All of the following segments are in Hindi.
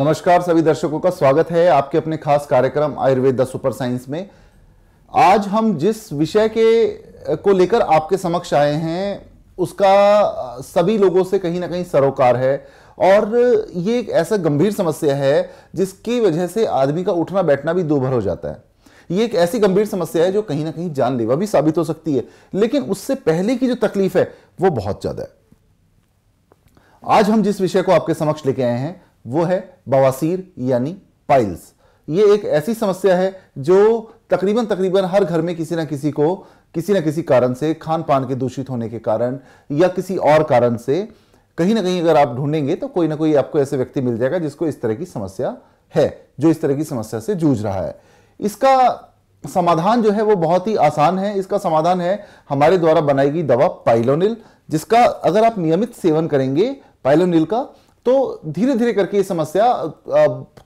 नमस्कार सभी दर्शकों का स्वागत है आपके अपने खास कार्यक्रम आयुर्वेद द सुपर साइंस में आज हम जिस विषय के को लेकर आपके समक्ष आए हैं उसका सभी लोगों से कहीं ना कहीं सरोकार है और ये एक ऐसा गंभीर समस्या है जिसकी वजह से आदमी का उठना बैठना भी दूभर हो जाता है ये एक ऐसी गंभीर समस्या है जो कहीं ना कहीं जानलेवा भी साबित हो सकती है लेकिन उससे पहले की जो तकलीफ है वो बहुत ज़्यादा है आज हम जिस विषय को आपके समक्ष लेके आए हैं वो है बवासीर यानी पाइल्स ये एक ऐसी समस्या है जो तकरीबन तकरीबन हर घर में किसी ना किसी को किसी ना किसी कारण से खान पान के दूषित होने के कारण या किसी और कारण से कहीं ना कहीं अगर आप ढूंढेंगे तो कोई ना कोई आपको ऐसे व्यक्ति मिल जाएगा जिसको इस तरह की समस्या है जो इस तरह की समस्या से जूझ रहा है इसका समाधान जो है वो बहुत ही आसान है इसका समाधान है हमारे द्वारा बनाई गई दवा पाइलोनिल जिसका अगर आप नियमित सेवन करेंगे पाइलोनिल का तो धीरे धीरे करके ये समस्या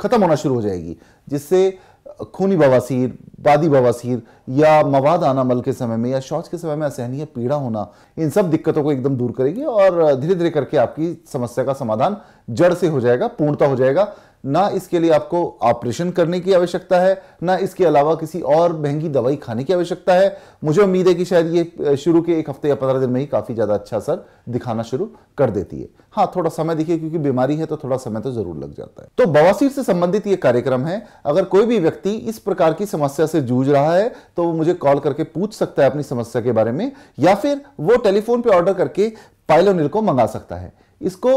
खत्म होना शुरू हो जाएगी जिससे खूनी बवासीर बादी बवासीर या मवाद आना मल के समय में या शौच के समय में असहनीय पीड़ा होना इन सब दिक्कतों को एकदम दूर करेगी और धीरे धीरे करके आपकी समस्या का समाधान जड़ से हो जाएगा पूर्णता हो जाएगा ना इसके लिए आपको ऑपरेशन करने की आवश्यकता है ना इसके अलावा किसी और महंगी दवाई खाने की आवश्यकता है मुझे उम्मीद है कि शायद ये शुरू के एक हफ्ते या पंद्रह दिन में ही काफ़ी ज़्यादा अच्छा असर दिखाना शुरू कर देती है हाँ थोड़ा समय देखिए क्योंकि बीमारी है तो थोड़ा समय तो ज़रूर लग जाता है तो बवासीर से संबंधित ये कार्यक्रम है अगर कोई भी व्यक्ति इस प्रकार की समस्या से जूझ रहा है तो वो मुझे कॉल करके पूछ सकता है अपनी समस्या के बारे में या फिर वो टेलीफोन पर ऑर्डर करके पायलोनिल को मंगा सकता है इसको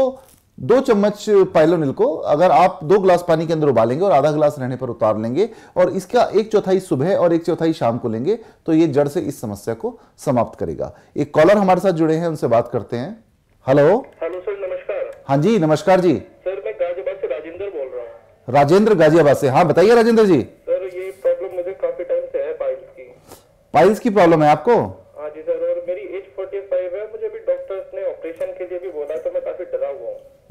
दो चम्मच पाइलोनिल को अगर आप दो ग्लास पानी के अंदर उबालेंगे और आधा गिलास रहने पर उतार लेंगे और इसका एक चौथाई सुबह और एक चौथाई शाम को लेंगे तो ये जड़ से इस समस्या को समाप्त करेगा एक कॉलर हमारे साथ जुड़े हैं उनसे बात करते हैं हेलो हेलो सर नमस्कार हाँ जी नमस्कार जी सर मैं गाजियाबाद से राजेंद्र बोल रहा हूँ राजेंद्र गाजियाबाद से हाँ बताइए राजेंद्र जी सर ये प्रॉब्लम मुझे काफी टाइम से है पाइल्स की पाइल्स की प्रॉब्लम है आपको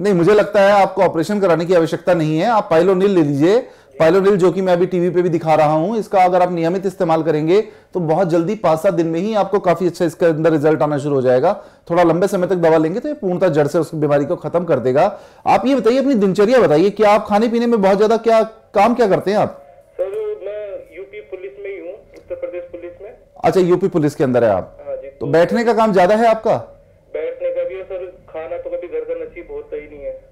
नहीं मुझे लगता है आपको ऑपरेशन कराने की आवश्यकता नहीं है आप पाइलोनिल ले लीजिए पाइलोनिल जो कि मैं अभी टीवी पे भी दिखा रहा हूं इसका अगर आप नियमित इस्तेमाल करेंगे तो बहुत जल्दी पांच सात दिन में ही आपको काफी अच्छा इसके अंदर रिजल्ट आना शुरू हो जाएगा थोड़ा लंबे समय तक दवा लेंगे तो ये पूर्णतः जड़ से उस बीमारी को खत्म कर देगा आप ये बताइए अपनी दिनचर्या बताइए क्या आप खाने पीने में बहुत ज्यादा क्या काम क्या करते हैं आप सर मैं यूपी पुलिस में ही हूँ उत्तर प्रदेश पुलिस में अच्छा यूपी पुलिस के अंदर है आप हाँ तो बैठने का काम ज्यादा है आपका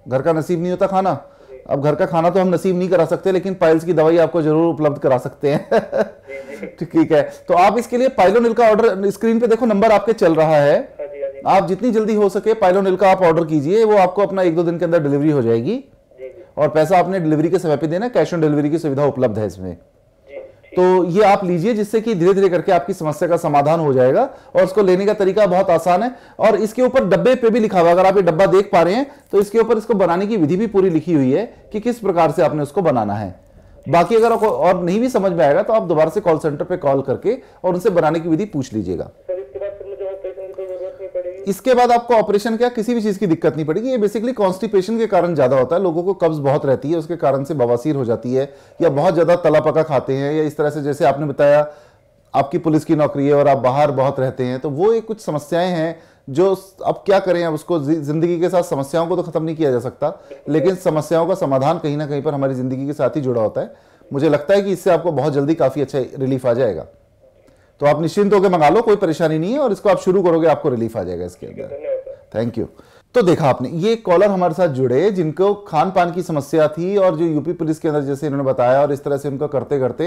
घर का नसीब नहीं होता खाना अब घर का खाना तो हम नसीब नहीं करा सकते लेकिन पाइल्स की दवाई आपको जरूर उपलब्ध करा सकते हैं ठीक है तो आप इसके लिए पाइलोनिल का ऑर्डर स्क्रीन पे देखो नंबर आपके चल रहा है हाँ हाँ आप जितनी जल्दी हो सके पाइलोनिल का आप ऑर्डर कीजिए वो आपको अपना एक दो दिन के अंदर डिलीवरी हो जाएगी और पैसा आपने डिलीवरी के समय पे देना कैश ऑन डिलीवरी की सुविधा उपलब्ध है इसमें तो ये आप लीजिए जिससे कि धीरे धीरे करके आपकी समस्या का समाधान हो जाएगा और उसको लेने का तरीका बहुत आसान है और इसके ऊपर डब्बे पे भी लिखा हुआ अगर आप ये डब्बा देख पा रहे हैं तो इसके ऊपर इसको बनाने की विधि भी पूरी लिखी हुई है कि किस प्रकार से आपने उसको बनाना है बाकी अगर और नहीं भी समझ में आएगा तो आप दोबारा से कॉल सेंटर पर कॉल करके और उनसे बनाने की विधि पूछ लीजिएगा इसके बाद आपको ऑपरेशन क्या किसी भी चीज की दिक्कत नहीं पड़ेगी ये बेसिकली कॉन्स्टिपेशन के कारण ज्यादा होता है लोगों को कब्ज बहुत रहती है उसके कारण से बवासीर हो जाती है या बहुत ज्यादा तला पका खाते हैं या इस तरह से जैसे आपने बताया आपकी पुलिस की नौकरी है और आप बाहर बहुत रहते हैं तो वो एक कुछ समस्याएं हैं जो अब क्या करें अब उसको जिंदगी के साथ समस्याओं को तो खत्म नहीं किया जा सकता लेकिन समस्याओं का समाधान कहीं ना कहीं पर हमारी जिंदगी के साथ ही जुड़ा होता है मुझे लगता है कि इससे आपको बहुत जल्दी काफी अच्छा रिलीफ आ जाएगा तो आप निश्चिंत होकर मंगा लो कोई परेशानी नहीं है और इसको आप शुरू करोगे आपको रिलीफ आ जाएगा इसके अंदर थैंक यू तो देखा आपने ये कॉलर हमारे साथ जुड़े जिनको खान पान की समस्या थी और जो यूपी पुलिस के अंदर जैसे इन्होंने बताया और इस तरह से उनका करते करते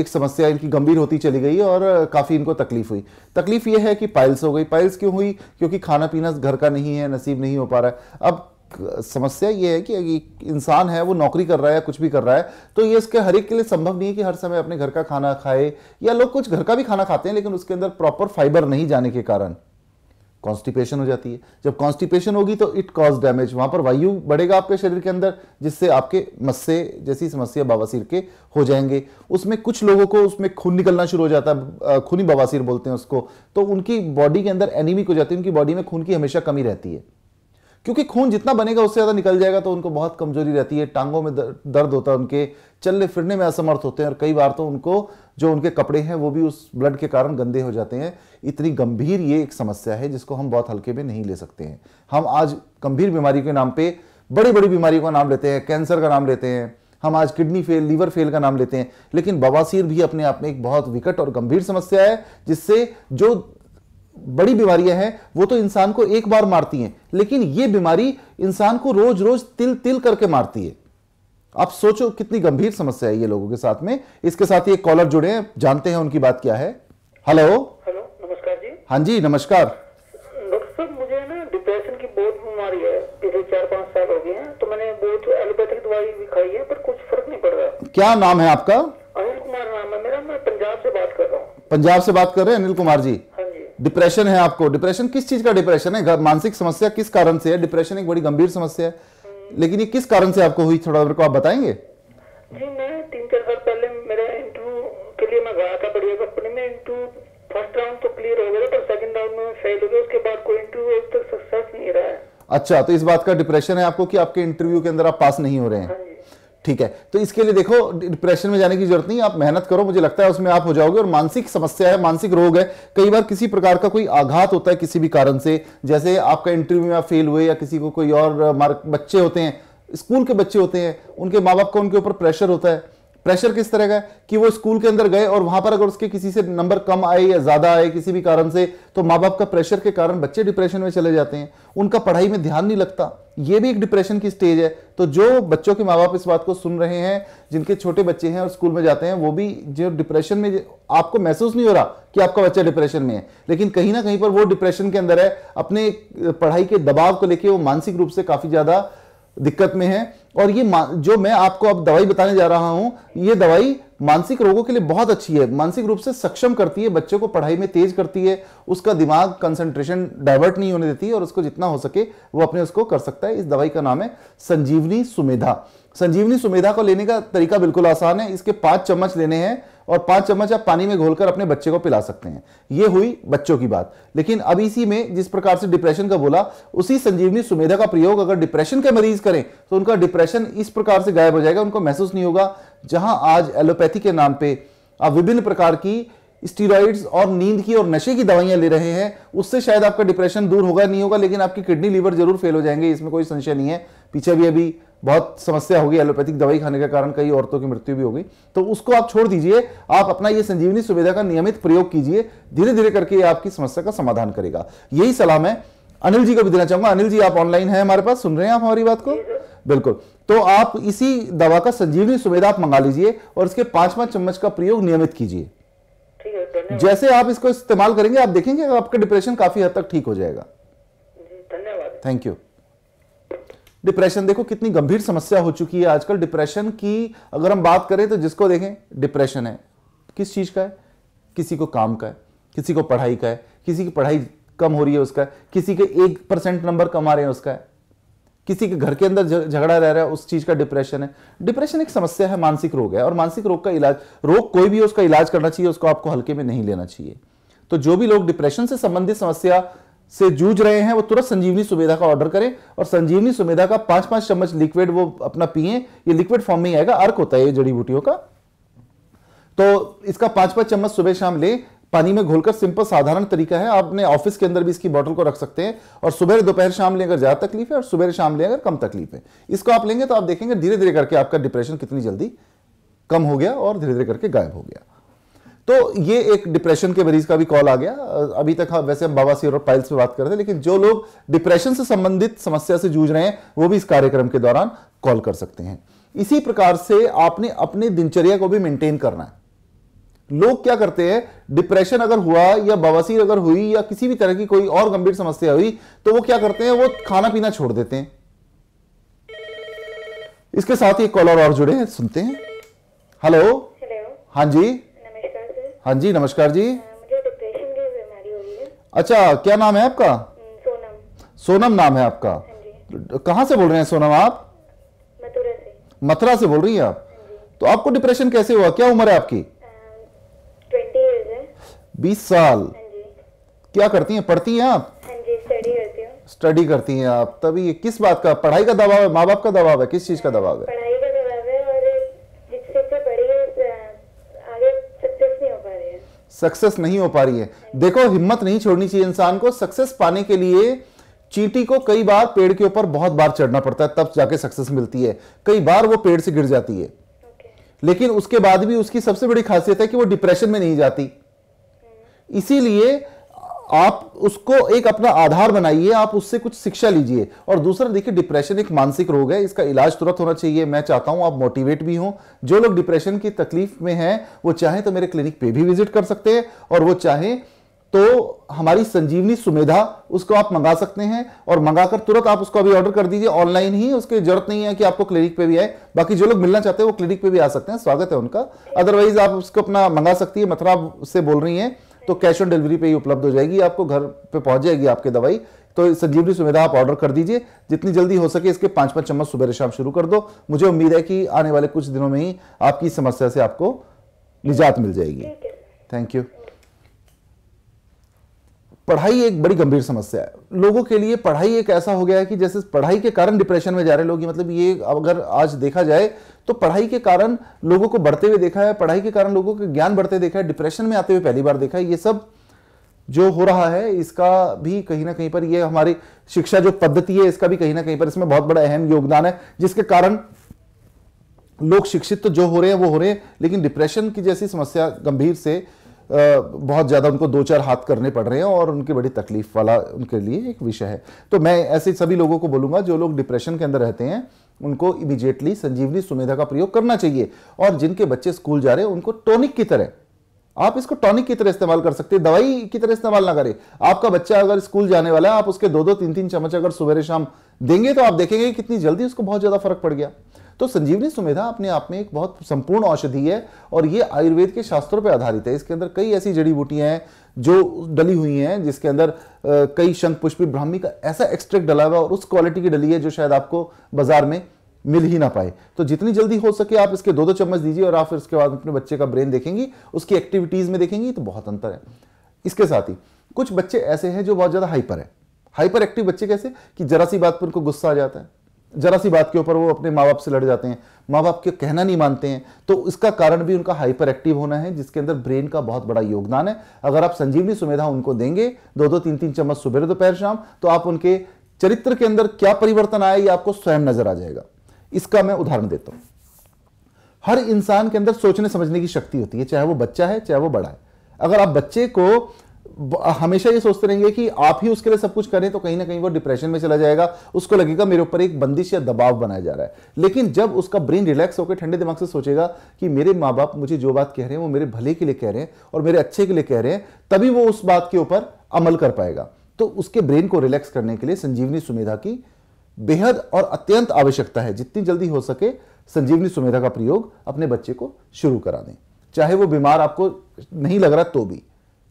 एक समस्या इनकी गंभीर होती चली गई और काफ़ी इनको तकलीफ हुई तकलीफ ये है कि पाइल्स हो गई पाइल्स क्यों हुई क्योंकि खाना पीना घर का नहीं है नसीब नहीं हो पा रहा है अब समस्या ये है कि इंसान है वो नौकरी कर रहा है या कुछ भी कर रहा है तो ये इसके हर एक के लिए संभव नहीं है कि हर समय अपने घर का खाना खाए या लोग कुछ घर का भी खाना खाते हैं लेकिन उसके अंदर प्रॉपर फाइबर नहीं जाने के कारण कॉन्स्टिपेशन हो जाती है जब कॉन्स्टिपेशन होगी तो इट कॉज डैमेज वहां पर वायु बढ़ेगा आपके शरीर के अंदर जिससे आपके मस्से जैसी समस्या बवासीर के हो जाएंगे उसमें कुछ लोगों को उसमें खून निकलना शुरू हो जाता है खूनी बवासीर बोलते हैं उसको तो उनकी बॉडी के अंदर एनीमिक हो जाती है उनकी बॉडी में खून की हमेशा कमी रहती है क्योंकि खून जितना बनेगा उससे ज़्यादा निकल जाएगा तो उनको बहुत कमजोरी रहती है टांगों में दर्द होता है उनके चलने फिरने में असमर्थ होते हैं और कई बार तो उनको जो उनके कपड़े हैं वो भी उस ब्लड के कारण गंदे हो जाते हैं इतनी गंभीर ये एक समस्या है जिसको हम बहुत हल्के में नहीं ले सकते हैं हम आज गंभीर बीमारी के नाम पर बड़ी बड़ी बीमारियों का नाम लेते हैं कैंसर का नाम लेते हैं हम आज किडनी फेल लीवर फेल का नाम लेते हैं लेकिन बवासीर भी अपने आप में एक बहुत विकट और गंभीर समस्या है जिससे जो बड़ी बीमारियां हैं वो तो इंसान को एक बार मारती हैं लेकिन ये बीमारी इंसान को रोज रोज तिल तिल करके मारती है आप सोचो कितनी गंभीर समस्या है ये लोगों के साथ में इसके साथ ही एक कॉलर जुड़े हैं जानते हैं उनकी बात क्या है हेलो हेलो नमस्कार जी हाँ जी नमस्कार डॉक्टर साहब मुझे ना डिप्रेशन की बहुत बीमारी है पिछले चार पाँच साल हो गए हैं तो मैंने बहुत एलोपैथिक दवाई भी खाई है पर कुछ फर्क नहीं पड़ रहा क्या नाम है आपका अनिल कुमार नाम है मेरा मैं पंजाब से बात कर रहा हूँ पंजाब से बात कर रहे हैं अनिल कुमार जी डिप्रेशन है आपको डिप्रेशन किस चीज का डिप्रेशन है मानसिक समस्या किस कारण से है डिप्रेशन एक बड़ी गंभीर समस्या है लेकिन ये किस कारण से आपको हुई थोड़ा को आप बताएंगे जी मैं तीन चार पहले मेरा इंटरव्यू के लिए मैं गया था बढ़िया कंपनी में इंटरव्यू फर्स्ट राउंड तो क्लियर हो गया पर सेकंड राउंड में फेल हो गया उसके बाद कोई इंटरव्यू अब तक सक्सेस नहीं रहा है अच्छा तो इस बात का डिप्रेशन है आपको कि आपके इंटरव्यू के अंदर आप पास नहीं हो रहे हैं हाँ ठीक है तो इसके लिए देखो डिप्रेशन में जाने की जरूरत नहीं आप मेहनत करो मुझे लगता है उसमें आप हो जाओगे और मानसिक समस्या है मानसिक रोग है कई बार किसी प्रकार का कोई आघात होता है किसी भी कारण से जैसे आपका इंटरव्यू में फेल हुए या किसी को कोई और मार्क बच्चे होते हैं स्कूल के बच्चे होते हैं उनके माँ बाप का उनके ऊपर प्रेशर होता है प्रेशर किस तरह का कि वो स्कूल के अंदर गए और वहां पर अगर उसके किसी से नंबर कम आए या ज्यादा आए किसी भी कारण से तो माँ बाप का प्रेशर के कारण बच्चे डिप्रेशन में चले जाते हैं उनका पढ़ाई में ध्यान नहीं लगता ये भी एक डिप्रेशन की स्टेज है तो जो बच्चों के माँ बाप इस बात को सुन रहे हैं जिनके छोटे बच्चे हैं और स्कूल में जाते हैं वो भी जो डिप्रेशन में आपको महसूस नहीं हो रहा कि आपका बच्चा डिप्रेशन में है लेकिन कहीं ना कहीं पर वो डिप्रेशन के अंदर है अपने पढ़ाई के दबाव को लेकर वो मानसिक रूप से काफी ज्यादा दिक्कत में है और ये जो मैं आपको अब दवाई बताने जा रहा हूं ये दवाई मानसिक रोगों के लिए बहुत अच्छी है मानसिक रूप से सक्षम करती है बच्चे को पढ़ाई में तेज करती है उसका दिमाग कंसंट्रेशन डाइवर्ट नहीं होने देती है और उसको जितना हो सके वो अपने उसको कर सकता है इस दवाई का नाम है संजीवनी सुमेधा संजीवनी सुमेधा को लेने का तरीका बिल्कुल आसान है इसके पांच चम्मच लेने हैं और पांच चम्मच आप पानी में घोलकर अपने बच्चे को पिला सकते हैं यह हुई बच्चों की बात लेकिन अब इसी में जिस प्रकार से डिप्रेशन का बोला उसी संजीवनी सुमेधा का प्रयोग अगर डिप्रेशन के मरीज करें तो उनका डिप्रेशन इस प्रकार से गायब हो जाएगा उनको महसूस नहीं होगा जहां आज एलोपैथी के नाम पर आप विभिन्न प्रकार की स्टीरॉइड्स और नींद की और नशे की दवाइयां ले रहे हैं उससे शायद आपका डिप्रेशन दूर होगा नहीं होगा लेकिन आपकी किडनी लीवर जरूर फेल हो जाएंगे इसमें कोई संशय नहीं है पीछे भी अभी बहुत समस्या होगी एलोपैथिक दवाई खाने के कारण कई औरतों की मृत्यु भी होगी तो उसको आप छोड़ दीजिए आप अपना ये संजीवनी सुविधा का नियमित प्रयोग कीजिए धीरे धीरे करके ये आपकी समस्या का समाधान करेगा यही सलाह मैं अनिल जी को भी देना चाहूंगा अनिल जी आप ऑनलाइन है हमारे पास सुन रहे हैं आप हमारी बात को बिल्कुल तो आप इसी दवा का संजीवनी सुविधा आप मंगा लीजिए और इसके पांच पांच चम्मच का प्रयोग नियमित कीजिए जैसे आप इसको इस्तेमाल करेंगे आप देखेंगे आपका डिप्रेशन काफी हद तक ठीक हो जाएगा धन्यवाद थैंक यू डिप्रेशन देखो कितनी गंभीर समस्या हो चुकी है आजकल डिप्रेशन की अगर हम बात करें तो जिसको देखें डिप्रेशन है किस चीज़ का है किसी को काम का है किसी को पढ़ाई का है किसी की पढ़ाई कम हो रही है उसका किसी के एक परसेंट नंबर कम आ रहे हैं उसका है किसी के घर के अंदर झगड़ा रह रहा है उस चीज का डिप्रेशन है डिप्रेशन एक समस्या है मानसिक रोग है और मानसिक रोग का इलाज रोग कोई भी उसका इलाज करना चाहिए उसको आपको हल्के में नहीं लेना चाहिए तो जो भी लोग डिप्रेशन से संबंधित समस्या से जूझ रहे हैं वो तुरंत संजीवनी सुमेधा का ऑर्डर करें और संजीवनी सुमेधा का पांच पांच चम्मच लिक्विड वो अपना पिए ये लिक्विड फॉर्म में ही आएगा अर्क होता है ये जड़ी बूटियों का तो इसका पांच पांच चम्मच सुबह शाम ले पानी में घोलकर सिंपल साधारण तरीका है आप अपने ऑफिस के अंदर भी इसकी बोतल को रख सकते हैं और सुबह दोपहर शाम लें अगर ज़्यादा तकलीफ है और सुबह शाम लें अगर कम तकलीफ है इसको आप लेंगे तो आप देखेंगे धीरे धीरे करके आपका डिप्रेशन कितनी जल्दी कम हो गया और धीरे धीरे करके गायब हो गया तो ये एक डिप्रेशन के मरीज का भी कॉल आ गया अभी तक हाँ, वैसे हम बवासीर और पाइल्स पे बात कर रहे लेकिन जो लोग डिप्रेशन से संबंधित समस्या से जूझ रहे हैं वो भी इस कार्यक्रम के दौरान कॉल कर सकते हैं इसी प्रकार से आपने अपने दिनचर्या को भी मेंटेन करना है लोग क्या करते हैं डिप्रेशन अगर हुआ या बवासीर अगर हुई या किसी भी तरह की कोई और गंभीर समस्या हुई तो वो क्या करते हैं वो खाना पीना छोड़ देते हैं इसके साथ ही कॉलर और जुड़े हैं सुनते हैं हेलो हेलो हाँ जी हाँ जी नमस्कार जी अच्छा क्या नाम है आपका हम्म, सोनम सोनम नाम है आपका हाँ कहाँ से बोल रहे हैं सोनम आप मथुरा से मथुरा से बोल रही हैं आप हाँ तो आपको डिप्रेशन कैसे हुआ क्या उम्र है आपकी बीस साल हाँ क्या करती हैं पढ़ती हैं आप स्टडी करती हैं आप तभी ये किस बात का पढ़ाई का दबाव है माँ बाप का दबाव है किस चीज़ का दबाव है सक्सेस नहीं हो पा रही है देखो हिम्मत नहीं छोड़नी चाहिए इंसान को सक्सेस पाने के लिए चीटी को कई बार पेड़ के ऊपर बहुत बार चढ़ना पड़ता है तब जाके सक्सेस मिलती है कई बार वो पेड़ से गिर जाती है लेकिन उसके बाद भी उसकी सबसे बड़ी खासियत है कि वो डिप्रेशन में नहीं जाती इसीलिए आप उसको एक अपना आधार बनाइए आप उससे कुछ शिक्षा लीजिए और दूसरा देखिए डिप्रेशन एक मानसिक रोग है इसका इलाज तुरंत होना चाहिए मैं चाहता हूं आप मोटिवेट भी हों जो लोग डिप्रेशन की तकलीफ में हैं वो चाहें तो मेरे क्लिनिक पे भी विजिट कर सकते हैं और वो चाहें तो हमारी संजीवनी सुमेधा उसको आप मंगा सकते हैं और मंगाकर तुरंत आप उसको अभी ऑर्डर कर दीजिए ऑनलाइन ही उसकी जरूरत नहीं है कि आपको क्लिनिक पे भी आए बाकी जो लोग मिलना चाहते हैं वो क्लिनिक पे भी आ सकते हैं स्वागत है उनका अदरवाइज आप उसको अपना मंगा सकती है मथुरा से बोल रही हैं तो कैश ऑन डिलीवरी पे ही उपलब्ध हो जाएगी आपको घर पे पहुंच जाएगी आपकी दवाई तो संजीवनी सुविधा आप ऑर्डर कर दीजिए जितनी जल्दी हो सके इसके पांच पांच चम्मच सुबह शाम शुरू कर दो मुझे उम्मीद है कि आने वाले कुछ दिनों में ही आपकी समस्या से आपको निजात मिल जाएगी थैंक यू पढ़ाई एक बड़ी गंभीर समस्या है लोगों के लिए पढ़ाई एक ऐसा हो गया है कि जैसे पढ़ाई के कारण डिप्रेशन में जा रहे लोग मतलब ये अगर आज देखा जाए तो पढ़ाई के कारण लोगों को बढ़ते हुए देखा है पढ़ाई के कारण लोगों के ज्ञान बढ़ते देखा है डिप्रेशन में आते हुए पहली बार देखा है ये सब जो हो रहा है इसका भी कहीं ना कहीं पर ये हमारी शिक्षा जो पद्धति है इसका भी कहीं ना कहीं पर इसमें बहुत बड़ा अहम योगदान है जिसके कारण लोग शिक्षित तो जो हो रहे हैं वो हो रहे हैं लेकिन डिप्रेशन की जैसी समस्या गंभीर से बहुत ज़्यादा उनको दो चार हाथ करने पड़ रहे हैं और उनकी बड़ी तकलीफ वाला उनके लिए एक विषय है तो मैं ऐसे सभी लोगों को बोलूँगा जो लोग डिप्रेशन के अंदर रहते हैं उनको इमीजिएटली संजीवनी सुमेधा का प्रयोग करना चाहिए और जिनके बच्चे स्कूल जा रहे हैं उनको टॉनिक की तरह आप इसको टॉनिक की तरह इस्तेमाल कर सकते हैं दवाई की तरह इस्तेमाल ना करें आपका बच्चा अगर स्कूल जाने वाला है आप उसके दो दो तीन तीन चम्मच अगर सवेरे शाम देंगे तो आप देखेंगे कितनी जल्दी उसको बहुत ज्यादा फर्क पड़ गया तो संजीवनी सुमेधा अपने आप में एक बहुत संपूर्ण औषधि है और ये आयुर्वेद के शास्त्रों पर आधारित है इसके अंदर कई ऐसी जड़ी बूटियाँ हैं जो डली हुई हैं जिसके अंदर कई शंख पुष्पी ब्राह्मी का ऐसा एक्सट्रैक्ट डला हुआ है और उस क्वालिटी की डली है जो शायद आपको बाजार में मिल ही ना पाए तो जितनी जल्दी हो सके आप इसके दो दो चम्मच दीजिए और आप फिर उसके बाद अपने बच्चे का ब्रेन देखेंगी उसकी एक्टिविटीज़ में देखेंगी तो बहुत अंतर है इसके साथ ही कुछ बच्चे ऐसे हैं जो बहुत ज़्यादा हाइपर है हाइपर एक्टिव बच्चे कैसे कि जरा सी बात पर उनको गुस्सा आ जाता है जरा सी बात के ऊपर वो अपने माँ बाप से लड़ जाते हैं माँ बाप के कहना नहीं मानते हैं तो इसका कारण भी उनका हाइपर एक्टिव होना है जिसके अंदर ब्रेन का बहुत बड़ा योगदान है अगर आप संजीवनी सुमेधा उनको देंगे दो दो तीन तीन चम्मच सुबह दोपहर शाम तो आप उनके चरित्र के अंदर क्या परिवर्तन आया ये आपको स्वयं नजर आ जाएगा इसका मैं उदाहरण देता हूं हर इंसान के अंदर सोचने समझने की शक्ति होती है चाहे वो बच्चा है चाहे वो बड़ा है अगर आप बच्चे को हमेशा ये सोचते रहेंगे कि आप ही उसके लिए सब कुछ करें तो कहीं ना कहीं वो डिप्रेशन में चला जाएगा उसको लगेगा मेरे ऊपर एक बंदिश या दबाव बनाया जा रहा है लेकिन जब उसका ब्रेन रिलैक्स होकर ठंडे दिमाग से सोचेगा कि मेरे माँ बाप मुझे जो बात कह रहे हैं वो मेरे भले के लिए कह रहे हैं और मेरे अच्छे के लिए कह रहे हैं तभी वो उस बात के ऊपर अमल कर पाएगा तो उसके ब्रेन को रिलैक्स करने के लिए संजीवनी सुमेधा की बेहद और अत्यंत आवश्यकता है जितनी जल्दी हो सके संजीवनी सुमेधा का प्रयोग अपने बच्चे को शुरू करा दें चाहे वो बीमार आपको नहीं लग रहा तो भी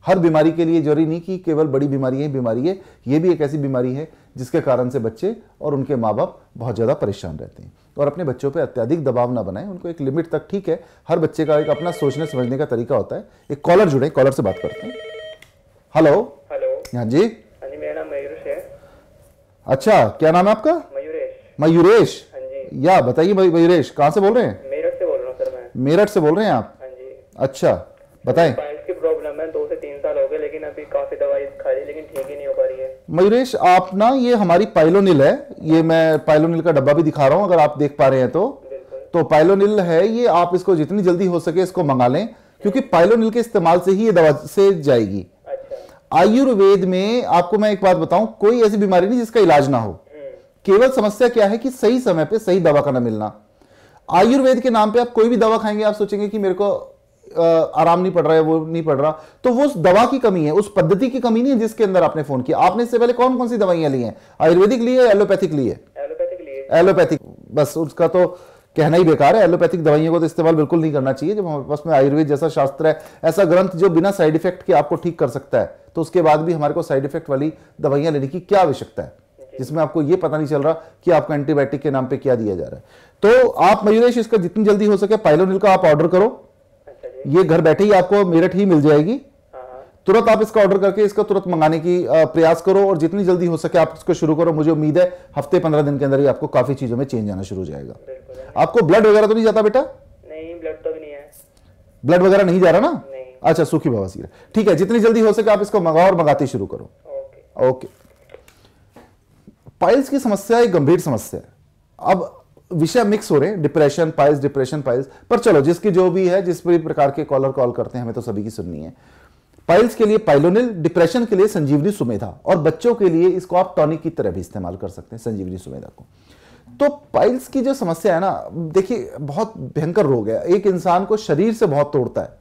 हर बीमारी के लिए जरूरी नहीं कि केवल बड़ी बीमारी ही बीमारी है ये भी एक ऐसी बीमारी है जिसके कारण से बच्चे और उनके माँ बाप बहुत ज़्यादा परेशान रहते हैं और अपने बच्चों पर अत्यधिक दबाव ना बनाएं उनको एक लिमिट तक ठीक है हर बच्चे का एक अपना सोचने समझने का तरीका होता है एक कॉलर जुड़े कॉलर से बात करते हैं हेलो हेलो हाँ जी हाँ जी मेरा नाम मयूरेश है अच्छा क्या नाम है आपका मयूरेश मयूरेश हाँ या बताइए मयूरेश कहाँ से बोल रहे हैं मेरठ से बोल रहा हूँ सर मैं मेरठ से बोल रहे हैं आप हाँ अच्छा बताएं मयूरेश आप ना ये हमारी पाइलोनिल है ये मैं पाइलोनिल का डब्बा भी दिखा रहा हूँ अगर आप देख पा रहे हैं तो तो पाइलोनिल है ये आप इसको जितनी जल्दी हो सके इसको मंगा लें क्योंकि पाइलोनिल के इस्तेमाल से ही ये दवा से जाएगी अच्छा। आयुर्वेद में आपको मैं एक बात बताऊं कोई ऐसी बीमारी नहीं जिसका इलाज ना हो हम्म। केवल समस्या क्या है कि सही समय पे सही दवा का ना मिलना आयुर्वेद के नाम पे आप कोई भी दवा खाएंगे आप सोचेंगे कि मेरे को आराम नहीं पड़ रहा है वो नहीं पड़ रहा तो वो उस दवा की कमी है उस पद्धति की कमी नहीं है जिसके अंदर आपने फोन किया आपने इससे पहले कौन कौन सी दवाइयां ली हैं आयुर्वेदिक ली है एलोपैथिक ली है एलोपैथिक बस उसका तो कहना ही बेकार है एलोपैथिक दवाइयों को तो इस्तेमाल बिल्कुल नहीं करना चाहिए जब हमारे पास में आयुर्वेद जैसा शास्त्र है ऐसा ग्रंथ जो बिना साइड इफेक्ट के आपको ठीक कर सकता है तो उसके बाद भी हमारे को साइड इफेक्ट वाली दवाइयां लेने की क्या आवश्यकता है जिसमें आपको यह पता नहीं चल रहा कि आपको एंटीबायोटिक के नाम पर क्या दिया जा रहा है तो आप मयूरेश इसका जितनी जल्दी हो सके पायलोनिल का आप ऑर्डर करो ये घर बैठे ही आपको मेरठ ही मिल जाएगी तुरंत आप इसका ऑर्डर करके इसका तुरंत मंगाने की प्रयास करो और जितनी जल्दी हो सके आप इसको शुरू करो मुझे उम्मीद है हफ्ते पंद्रह दिन के अंदर ही आपको काफी चीजों में चेंज आना शुरू हो जाएगा आपको ब्लड वगैरह तो नहीं जाता बेटा नहीं ब्लड तो नहीं है ब्लड वगैरह नहीं जा रहा ना अच्छा सुखी बवासीर ठीक है जितनी जल्दी हो सके आप इसको मंगाओ और मंगाते शुरू करो ओके, ओके। पाइल्स की समस्या एक गंभीर समस्या है अब विषय मिक्स हो रहे हैं डिप्रेशन पाइल्स डिप्रेशन पाइल्स पर चलो जिसकी जो भी है जिस भी प्रकार के कॉलर कॉल करते हैं हमें तो सभी की सुननी है पाइल्स के लिए पाइलोनिल डिप्रेशन के लिए संजीवनी सुमेधा और बच्चों के लिए इसको आप टॉनिक की तरह भी इस्तेमाल कर सकते हैं संजीवनी सुमेधा को तो पाइल्स की जो समस्या है ना देखिए बहुत भयंकर रोग है एक इंसान को शरीर से बहुत तोड़ता है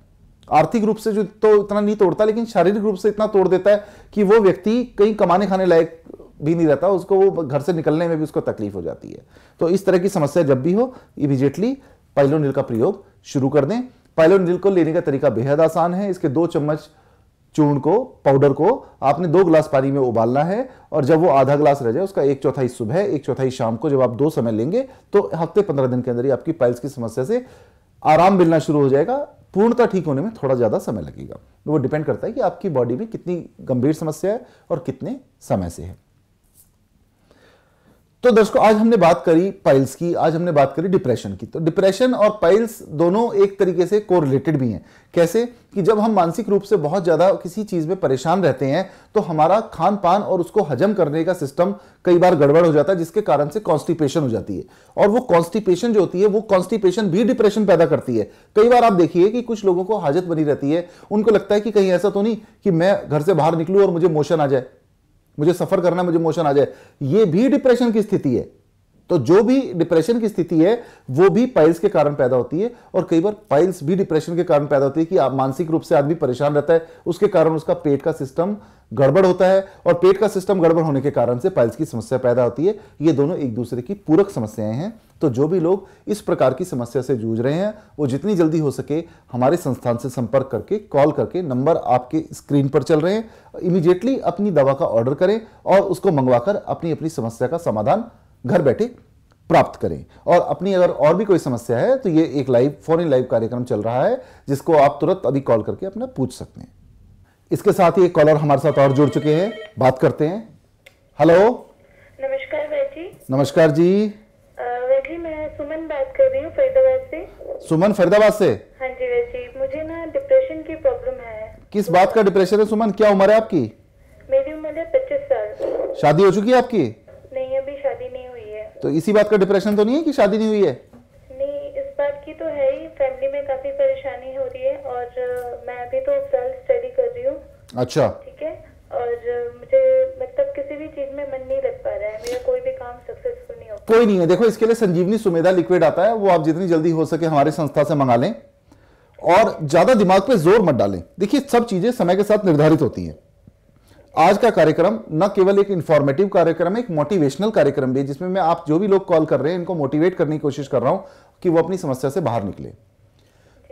आर्थिक रूप से जो तो इतना नहीं तोड़ता लेकिन शारीरिक रूप से इतना तोड़ देता है कि वो व्यक्ति कहीं कमाने खाने लायक भी नहीं रहता उसको वो घर से निकलने में भी उसको तकलीफ हो जाती है तो इस तरह की समस्या जब भी हो इमिजिएटली पाइलोनिल का प्रयोग शुरू कर दें पाइलोनिल को लेने का तरीका बेहद आसान है इसके दो चम्मच चूर्ण को पाउडर को आपने दो ग्लास पानी में उबालना है और जब वो आधा ग्लास रह जाए उसका एक चौथाई सुबह एक चौथाई शाम को जब आप दो समय लेंगे तो हफ्ते पंद्रह दिन के अंदर ही आपकी पाइल्स की समस्या से आराम मिलना शुरू हो जाएगा पूर्णता ठीक होने में थोड़ा ज़्यादा समय लगेगा वो डिपेंड करता है कि आपकी बॉडी में कितनी गंभीर समस्या है और कितने समय से है तो दर्शकों आज हमने बात करी पाइल्स की आज हमने बात करी डिप्रेशन की तो डिप्रेशन और पाइल्स दोनों एक तरीके से कोरिलेटेड भी हैं कैसे कि जब हम मानसिक रूप से बहुत ज़्यादा किसी चीज़ में परेशान रहते हैं तो हमारा खान पान और उसको हजम करने का सिस्टम कई बार गड़बड़ हो जाता है जिसके कारण से कॉन्स्टिपेशन हो जाती है और वो कॉन्स्टिपेशन जो होती है वो कॉन्स्टिपेशन भी डिप्रेशन पैदा करती है कई बार आप देखिए कि कुछ लोगों को हाजत बनी रहती है उनको लगता है कि कहीं ऐसा तो नहीं कि मैं घर से बाहर निकलूँ और मुझे मोशन आ जाए मुझे सफर करना मुझे मोशन आ जाए ये भी डिप्रेशन की स्थिति है तो जो भी डिप्रेशन की स्थिति है वो भी पाइल्स के कारण पैदा होती है और कई बार पाइल्स भी डिप्रेशन के कारण पैदा होती है कि मानसिक रूप से आदमी परेशान रहता है उसके कारण उसका पेट का सिस्टम गड़बड़ होता है और पेट का सिस्टम गड़बड़ होने के कारण से पाइल्स की समस्या पैदा होती है ये दोनों एक दूसरे की पूरक समस्याएं हैं तो जो भी लोग इस प्रकार की समस्या से जूझ रहे हैं वो जितनी जल्दी हो सके हमारे संस्थान से संपर्क करके कॉल करके नंबर आपके स्क्रीन पर चल रहे हैं इमीडिएटली अपनी दवा का ऑर्डर करें और उसको मंगवाकर अपनी अपनी समस्या का समाधान घर बैठे प्राप्त करें और अपनी अगर और भी कोई समस्या है तो ये एक लाइव फोन इन लाइव कार्यक्रम चल रहा है जिसको आप तुरंत अभी कॉल करके अपना पूछ सकते हैं इसके साथ ही एक कॉलर हमारे साथ और जुड़ चुके हैं बात करते हैं हेलो नमस्कार जी नमस्कार जी मैं सुमन बात कर रही हूँ फरीदाबाद से सुमन फरीदाबाद से हाँ जी वैसे मुझे ना डिप्रेशन की प्रॉब्लम है किस बात का डिप्रेशन है सुमन क्या उम्र है आपकी मेरी उम्र है पच्चीस साल शादी हो चुकी है आपकी तो इसी बात का डिप्रेशन तो नहीं है कि शादी नहीं हुई है नहीं इस बात की तो है ही फैमिली में काफी परेशानी हो रही है और मैं अभी तो सेल्फ स्टडी कर रही हूँ अच्छा ठीक है और मुझे मतलब किसी भी चीज में मन नहीं लग पा रहा है मेरा कोई भी काम सक्सेसफुल नहीं हो कोई नहीं है देखो इसके लिए संजीवनी सुमेधा लिक्विड आता है वो आप जितनी जल्दी हो सके हमारे संस्था से मंगा लें और ज्यादा दिमाग पे जोर मत डालें देखिए सब चीजें समय के साथ निर्धारित होती हैं आज का कार्यक्रम न केवल एक इन्फॉर्मेटिव कार्यक्रम है एक मोटिवेशनल कार्यक्रम भी है जिसमें मैं आप जो भी लोग कॉल कर रहे हैं इनको मोटिवेट करने की कोशिश कर रहा हूं कि वो अपनी समस्या से बाहर निकले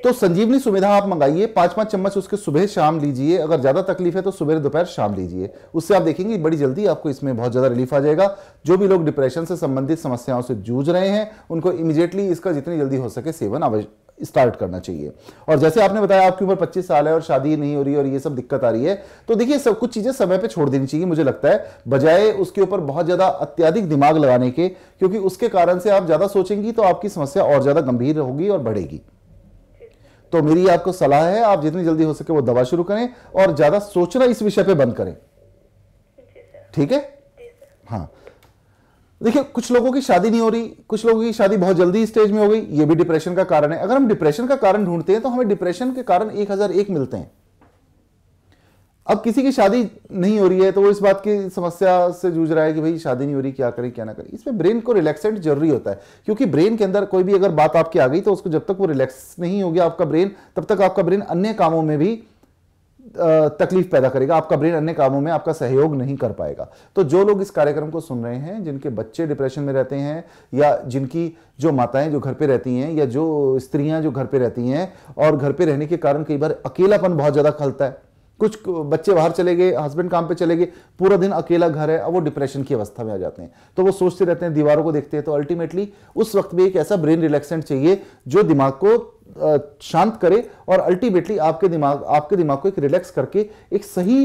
तो संजीवनी सुविधा आप मंगाइए पांच पांच चम्मच उसके सुबह शाम लीजिए अगर ज्यादा तकलीफ है तो सुबह दोपहर शाम लीजिए उससे आप देखेंगे बड़ी जल्दी आपको इसमें बहुत ज्यादा रिलीफ आ जाएगा जो भी लोग डिप्रेशन से संबंधित समस्याओं से जूझ रहे हैं उनको इमीडिएटली इसका जितनी जल्दी हो सके सेवन आवश्यक स्टार्ट करना चाहिए और जैसे आपने बताया आपकी उम्र 25 साल है और शादी नहीं हो रही और ये सब दिक्कत आ रही है तो देखिए सब कुछ चीज़ें समय पे छोड़ देनी चाहिए मुझे लगता है बजाय उसके ऊपर बहुत ज़्यादा अत्याधिक दिमाग लगाने के क्योंकि उसके कारण से आप ज़्यादा सोचेंगी तो आपकी समस्या और ज़्यादा गंभीर होगी और बढ़ेगी तो मेरी आपको सलाह है आप जितनी जल्दी हो सके वो दवा शुरू करें और ज़्यादा सोचना इस विषय पर बंद करें ठीक है हाँ देखिए कुछ लोगों की शादी नहीं हो रही कुछ लोगों की शादी बहुत जल्दी स्टेज में हो गई ये भी डिप्रेशन का कारण है अगर हम डिप्रेशन का कारण ढूंढते हैं तो हमें डिप्रेशन के कारण एक हजार एक मिलते हैं अब किसी की शादी नहीं हो रही है तो वो इस बात की समस्या से जूझ रहा है कि भाई शादी नहीं हो रही क्या करें क्या ना करें इसमें ब्रेन को रिलैक्सेंट जरूरी होता है क्योंकि ब्रेन के अंदर कोई भी अगर बात आपकी आ गई तो उसको जब तक वो रिलैक्स नहीं हो गया आपका ब्रेन तब तक आपका ब्रेन अन्य कामों में भी तकलीफ पैदा करेगा आपका ब्रेन अन्य कामों में आपका सहयोग नहीं कर पाएगा तो जो लोग इस कार्यक्रम को सुन रहे हैं जिनके बच्चे डिप्रेशन में रहते हैं या जिनकी जो माताएं जो घर पे रहती हैं या जो स्त्रियां जो घर पे रहती हैं और घर पे रहने के कारण कई बार अकेलापन बहुत ज़्यादा खलता है कुछ बच्चे बाहर चले गए हस्बैंड काम पे चले गए पूरा दिन अकेला घर है अब वो डिप्रेशन की अवस्था में आ जाते हैं तो वो सोचते रहते हैं दीवारों को देखते हैं तो अल्टीमेटली उस वक्त भी एक ऐसा ब्रेन रिलैक्सेंट चाहिए जो दिमाग को शांत करे और अल्टीमेटली आपके दिमाग आपके दिमाग को एक रिलैक्स करके एक सही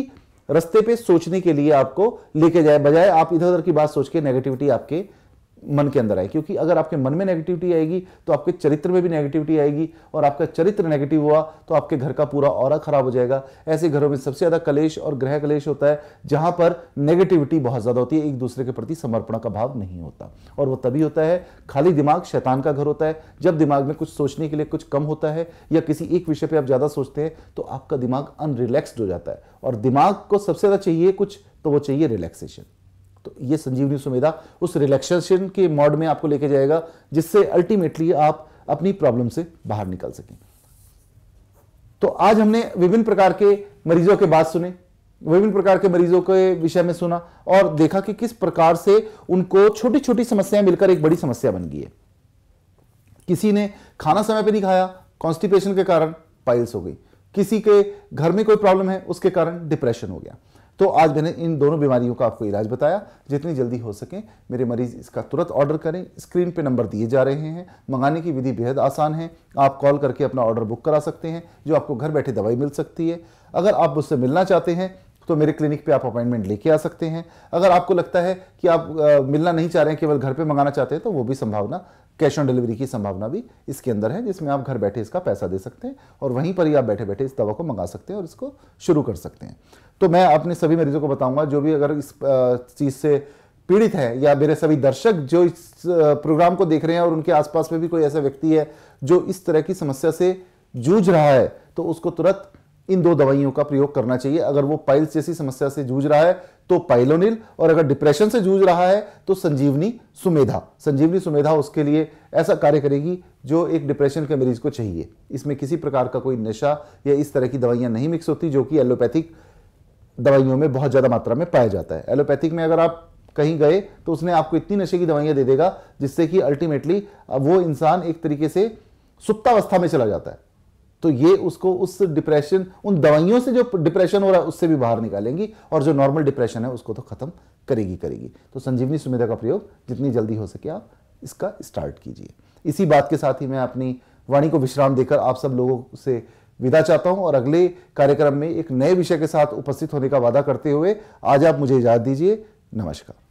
रस्ते पे सोचने के लिए आपको लेके जाए बजाय आप इधर उधर की बात सोच के नेगेटिविटी आपके मन के अंदर आए क्योंकि अगर आपके मन में नेगेटिविटी आएगी तो आपके चरित्र में भी नेगेटिविटी आएगी और आपका चरित्र नेगेटिव हुआ तो आपके घर का पूरा और खराब हो जाएगा ऐसे घरों में सबसे ज़्यादा कलेश और ग्रह कलेश होता है जहाँ पर नेगेटिविटी बहुत ज़्यादा होती है एक दूसरे के प्रति समर्पण का भाव नहीं होता और वह तभी होता है खाली दिमाग शैतान का घर होता है जब दिमाग में कुछ सोचने के लिए कुछ कम होता है या किसी एक विषय पर आप ज़्यादा सोचते हैं तो आपका दिमाग अनरिलैक्सड हो जाता है और दिमाग को सबसे ज़्यादा चाहिए कुछ तो वो चाहिए रिलैक्सेशन तो ये संजीवनी सुमेधा उस रिलैक्सेशन के मॉड में आपको लेके जाएगा जिससे अल्टीमेटली आप अपनी प्रॉब्लम से बाहर निकल सकें तो आज हमने विभिन्न प्रकार के मरीजों के बात सुने विभिन्न प्रकार के मरीजों के विषय में सुना और देखा कि किस प्रकार से उनको छोटी छोटी समस्याएं मिलकर एक बड़ी समस्या बन गई है किसी ने खाना समय पर नहीं खाया कॉन्स्टिपेशन के कारण पाइल्स हो गई किसी के घर में कोई प्रॉब्लम है उसके कारण डिप्रेशन हो गया तो आज मैंने इन दोनों बीमारियों का आपको इलाज बताया जितनी जल्दी हो सके मेरे मरीज इसका तुरंत ऑर्डर करें स्क्रीन पे नंबर दिए जा रहे हैं मंगाने की विधि बेहद आसान है आप कॉल करके अपना ऑर्डर बुक करा सकते हैं जो आपको घर बैठे दवाई मिल सकती है अगर आप मुझसे मिलना चाहते हैं तो मेरे क्लिनिक पे आप अपॉइंटमेंट लेके आ सकते हैं अगर आपको लगता है कि आप आ, मिलना नहीं चाह रहे हैं केवल घर पे मंगाना चाहते हैं तो वो भी संभावना कैश ऑन डिलीवरी की संभावना भी इसके अंदर है जिसमें आप घर बैठे इसका पैसा दे सकते हैं और वहीं पर ही आप बैठे बैठे इस दवा को मंगा सकते हैं और इसको शुरू कर सकते हैं तो मैं अपने सभी मरीजों को बताऊंगा जो भी अगर इस चीज़ से पीड़ित है या मेरे सभी दर्शक जो इस प्रोग्राम को देख रहे हैं और उनके आसपास में भी कोई ऐसा व्यक्ति है जो इस तरह की समस्या से जूझ रहा है तो उसको तुरंत इन दो दवाइयों का प्रयोग करना चाहिए अगर वो पाइल्स जैसी समस्या से जूझ रहा है तो पाइलोनिल और अगर डिप्रेशन से जूझ रहा है तो संजीवनी सुमेधा संजीवनी सुमेधा उसके लिए ऐसा कार्य करेगी जो एक डिप्रेशन के मरीज को चाहिए इसमें किसी प्रकार का कोई नशा या इस तरह की दवाइयाँ नहीं मिक्स होती जो कि एलोपैथिक दवाइयों में बहुत ज़्यादा मात्रा में पाया जाता है एलोपैथिक में अगर आप कहीं गए तो उसने आपको इतनी नशे की दवाइयाँ दे देगा जिससे कि अल्टीमेटली वो इंसान एक तरीके से सुप्तावस्था में चला जाता है तो ये उसको उस डिप्रेशन उन दवाइयों से जो डिप्रेशन हो रहा है उससे भी बाहर निकालेंगी और जो नॉर्मल डिप्रेशन है उसको तो ख़त्म करेगी करेगी तो संजीवनी सुमेधा का प्रयोग जितनी जल्दी हो सके आप इसका स्टार्ट कीजिए इसी बात के साथ ही मैं अपनी वाणी को विश्राम देकर आप सब लोगों से विदा चाहता हूं और अगले कार्यक्रम में एक नए विषय के साथ उपस्थित होने का वादा करते हुए आज आप मुझे इजाज़त दीजिए नमस्कार